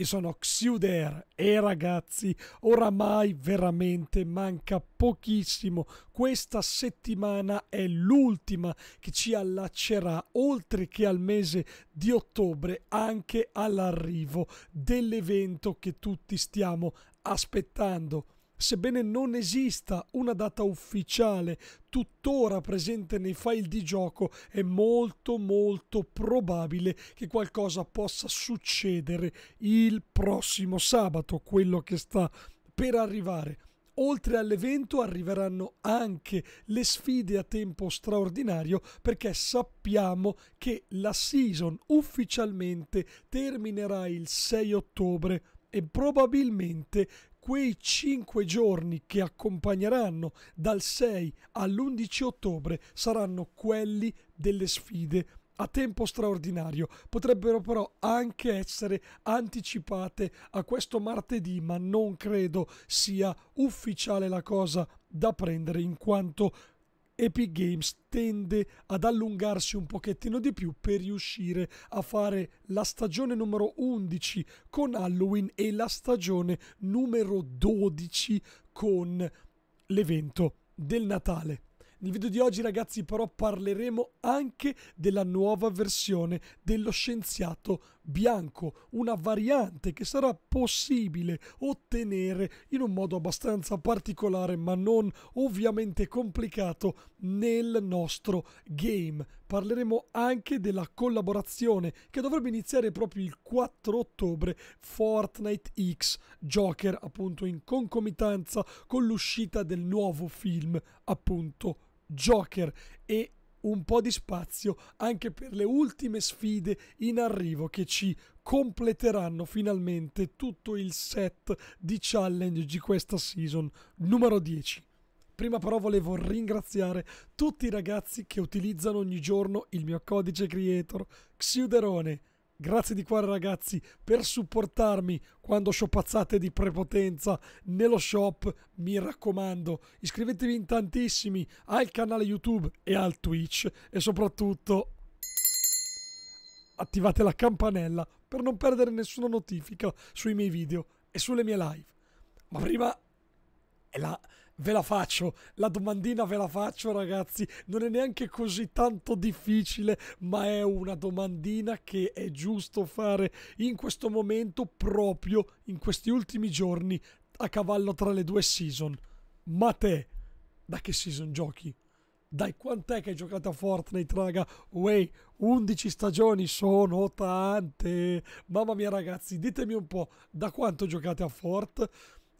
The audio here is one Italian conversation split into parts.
e sono Xiuder e ragazzi oramai veramente manca pochissimo questa settimana è l'ultima che ci allaccerà oltre che al mese di ottobre anche all'arrivo dell'evento che tutti stiamo aspettando sebbene non esista una data ufficiale tuttora presente nei file di gioco, è molto molto probabile che qualcosa possa succedere il prossimo sabato, quello che sta per arrivare. Oltre all'evento arriveranno anche le sfide a tempo straordinario perché sappiamo che la season ufficialmente terminerà il 6 ottobre e probabilmente quei cinque giorni che accompagneranno dal 6 all'11 ottobre saranno quelli delle sfide a tempo straordinario. Potrebbero però anche essere anticipate a questo martedì, ma non credo sia ufficiale la cosa da prendere in quanto Epic Games tende ad allungarsi un pochettino di più per riuscire a fare la stagione numero 11 con Halloween e la stagione numero 12 con l'evento del Natale. Nel video di oggi ragazzi però parleremo anche della nuova versione dello scienziato bianco, una variante che sarà possibile ottenere in un modo abbastanza particolare ma non ovviamente complicato nel nostro game. Parleremo anche della collaborazione che dovrebbe iniziare proprio il 4 ottobre Fortnite X Joker appunto in concomitanza con l'uscita del nuovo film appunto Joker e un po' di spazio anche per le ultime sfide in arrivo che ci completeranno finalmente tutto il set di challenge di questa season numero 10 prima però volevo ringraziare tutti i ragazzi che utilizzano ogni giorno il mio codice creator Xiuderone Grazie di cuore ragazzi per supportarmi quando shoppazzate di prepotenza nello shop. Mi raccomando, iscrivetevi in tantissimi al canale YouTube e al Twitch e soprattutto attivate la campanella per non perdere nessuna notifica sui miei video e sulle mie live. Ma prima è la Ve la faccio, la domandina ve la faccio ragazzi, non è neanche così tanto difficile, ma è una domandina che è giusto fare in questo momento, proprio in questi ultimi giorni, a cavallo tra le due season. Ma te, da che season giochi? Dai, quant'è che hai giocato a Fortnite, raga? Way, 11 stagioni sono tante. Mamma mia, ragazzi, ditemi un po', da quanto giocate a Fortnite?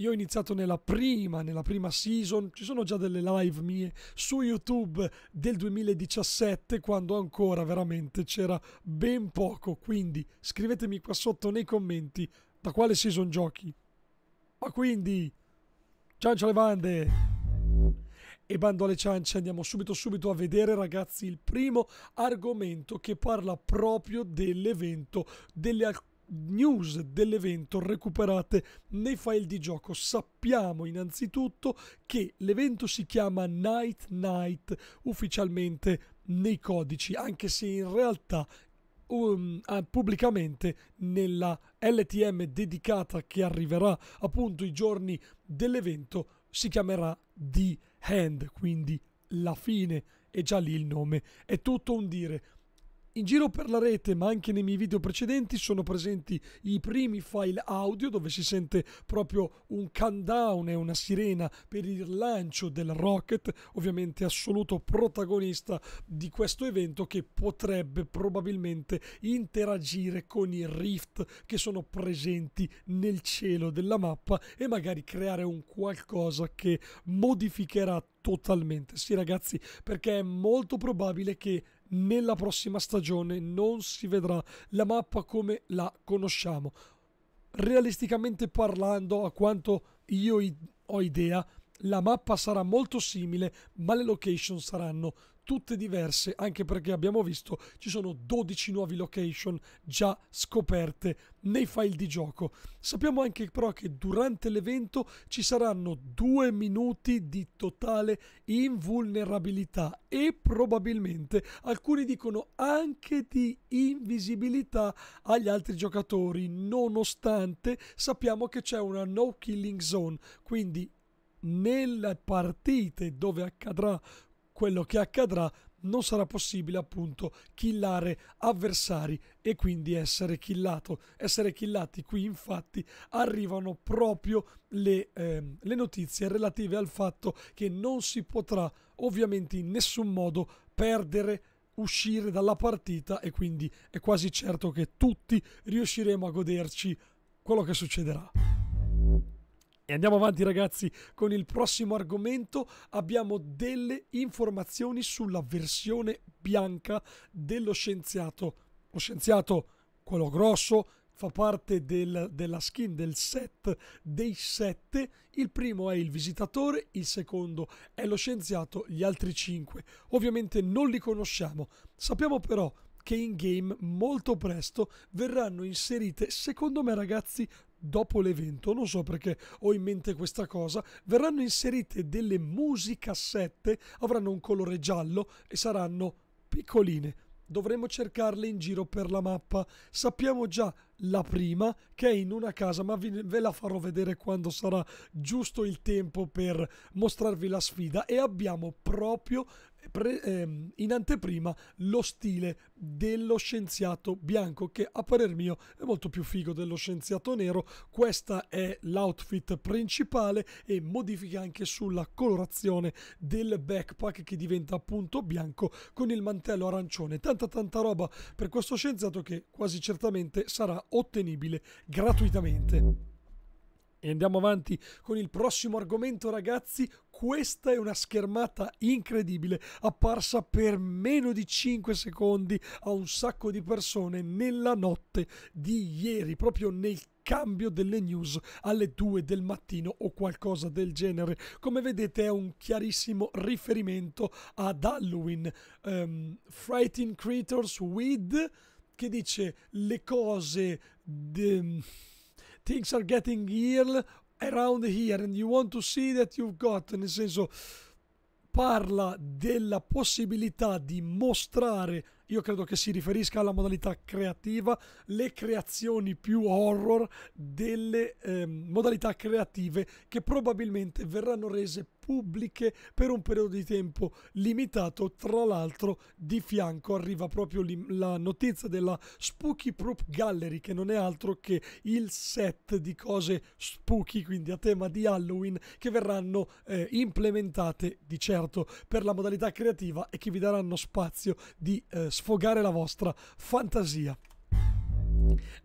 Io ho iniziato nella prima, nella prima season, ci sono già delle live mie su YouTube del 2017 quando ancora veramente c'era ben poco, quindi scrivetemi qua sotto nei commenti da quale season giochi. Ma quindi, ciancio alle bande! E bando alle ciance, andiamo subito subito a vedere ragazzi il primo argomento che parla proprio dell'evento delle alcune news dell'evento recuperate nei file di gioco. Sappiamo innanzitutto che l'evento si chiama Night Night ufficialmente nei codici, anche se in realtà Um, pubblicamente nella LTM dedicata che arriverà appunto i giorni dell'evento si chiamerà The End, quindi la fine e già lì il nome è tutto un dire in giro per la rete, ma anche nei miei video precedenti, sono presenti i primi file audio dove si sente proprio un countdown e una sirena per il lancio del rocket, ovviamente assoluto protagonista di questo evento che potrebbe probabilmente interagire con i rift che sono presenti nel cielo della mappa e magari creare un qualcosa che modificherà Totalmente, sì ragazzi, perché è molto probabile che nella prossima stagione non si vedrà la mappa come la conosciamo. Realisticamente parlando, a quanto io ho idea, la mappa sarà molto simile, ma le location saranno tutte diverse, anche perché abbiamo visto ci sono 12 nuove location già scoperte nei file di gioco. Sappiamo anche però che durante l'evento ci saranno due minuti di totale invulnerabilità e probabilmente alcuni dicono anche di invisibilità agli altri giocatori, nonostante sappiamo che c'è una no killing zone, quindi nelle partite dove accadrà quello che accadrà non sarà possibile appunto killare avversari e quindi essere killato. Essere killati qui infatti arrivano proprio le, eh, le notizie relative al fatto che non si potrà ovviamente in nessun modo perdere uscire dalla partita e quindi è quasi certo che tutti riusciremo a goderci quello che succederà. E andiamo avanti ragazzi con il prossimo argomento, abbiamo delle informazioni sulla versione bianca dello scienziato. Lo scienziato, quello grosso, fa parte del, della skin del set dei sette. Il primo è il visitatore, il secondo è lo scienziato, gli altri cinque. Ovviamente non li conosciamo, sappiamo però che in game molto presto verranno inserite, secondo me ragazzi, dopo l'evento, non so perché ho in mente questa cosa, verranno inserite delle musicassette, avranno un colore giallo e saranno piccoline. Dovremo cercarle in giro per la mappa. Sappiamo già la prima che è in una casa, ma ve la farò vedere quando sarà giusto il tempo per mostrarvi la sfida e abbiamo proprio pre, ehm, in anteprima lo stile dello scienziato bianco che a parer mio è molto più figo dello scienziato nero questa è l'outfit principale e modifica anche sulla colorazione del backpack che diventa appunto bianco con il mantello arancione tanta tanta roba per questo scienziato che quasi certamente sarà ottenibile gratuitamente e andiamo avanti con il prossimo argomento, ragazzi. Questa è una schermata incredibile, apparsa per meno di 5 secondi a un sacco di persone nella notte di ieri, proprio nel cambio delle news alle 2 del mattino o qualcosa del genere. Come vedete è un chiarissimo riferimento ad Halloween. Um, Frightened Creatures with che dice le cose... De things are getting ill around here and you want to see that you've got, nel senso parla della possibilità di mostrare io credo che si riferisca alla modalità creativa, le creazioni più horror delle eh, modalità creative che probabilmente verranno rese pubbliche per un periodo di tempo limitato. Tra l'altro, di fianco arriva proprio la notizia della Spooky Prop Gallery, che non è altro che il set di cose spooky, quindi a tema di Halloween, che verranno eh, implementate di certo per la modalità creativa e che vi daranno spazio di eh, sfogare la vostra fantasia.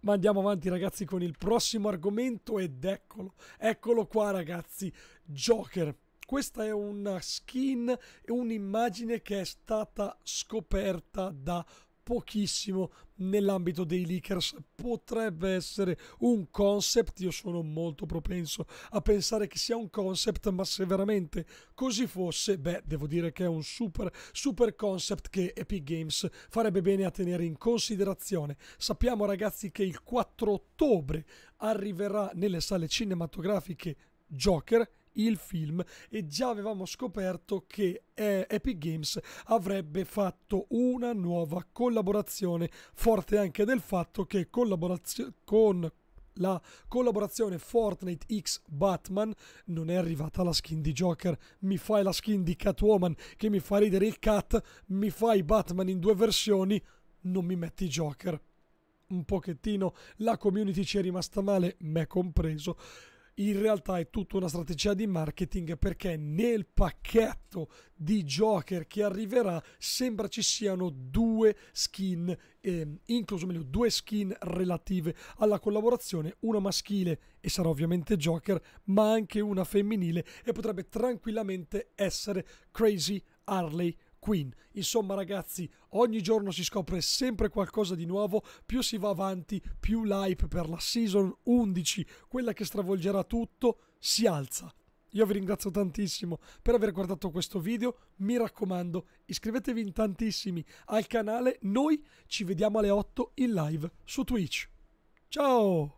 Ma andiamo avanti ragazzi con il prossimo argomento ed eccolo, eccolo qua ragazzi, Joker. Questa è una skin e un'immagine che è stata scoperta da pochissimo nell'ambito dei leakers potrebbe essere un concept io sono molto propenso a pensare che sia un concept ma se veramente così fosse beh devo dire che è un super super concept che Epic Games farebbe bene a tenere in considerazione sappiamo ragazzi che il 4 ottobre arriverà nelle sale cinematografiche Joker il film e già avevamo scoperto che eh, Epic Games avrebbe fatto una nuova collaborazione, forte anche del fatto che con la collaborazione Fortnite X Batman non è arrivata la skin di Joker mi fai la skin di Catwoman che mi fa ridere il cat mi fai Batman in due versioni non mi metti Joker un pochettino la community ci è rimasta male me compreso in realtà è tutta una strategia di marketing perché nel pacchetto di Joker che arriverà sembra ci siano due skin, eh, incluso meglio due skin relative alla collaborazione, una maschile e sarà ovviamente Joker, ma anche una femminile e potrebbe tranquillamente essere Crazy Harley Queen. Insomma ragazzi, ogni giorno si scopre sempre qualcosa di nuovo, più si va avanti, più l'hype per la Season 11, quella che stravolgerà tutto, si alza. Io vi ringrazio tantissimo per aver guardato questo video, mi raccomando iscrivetevi in tantissimi al canale, noi ci vediamo alle 8 in live su Twitch. Ciao!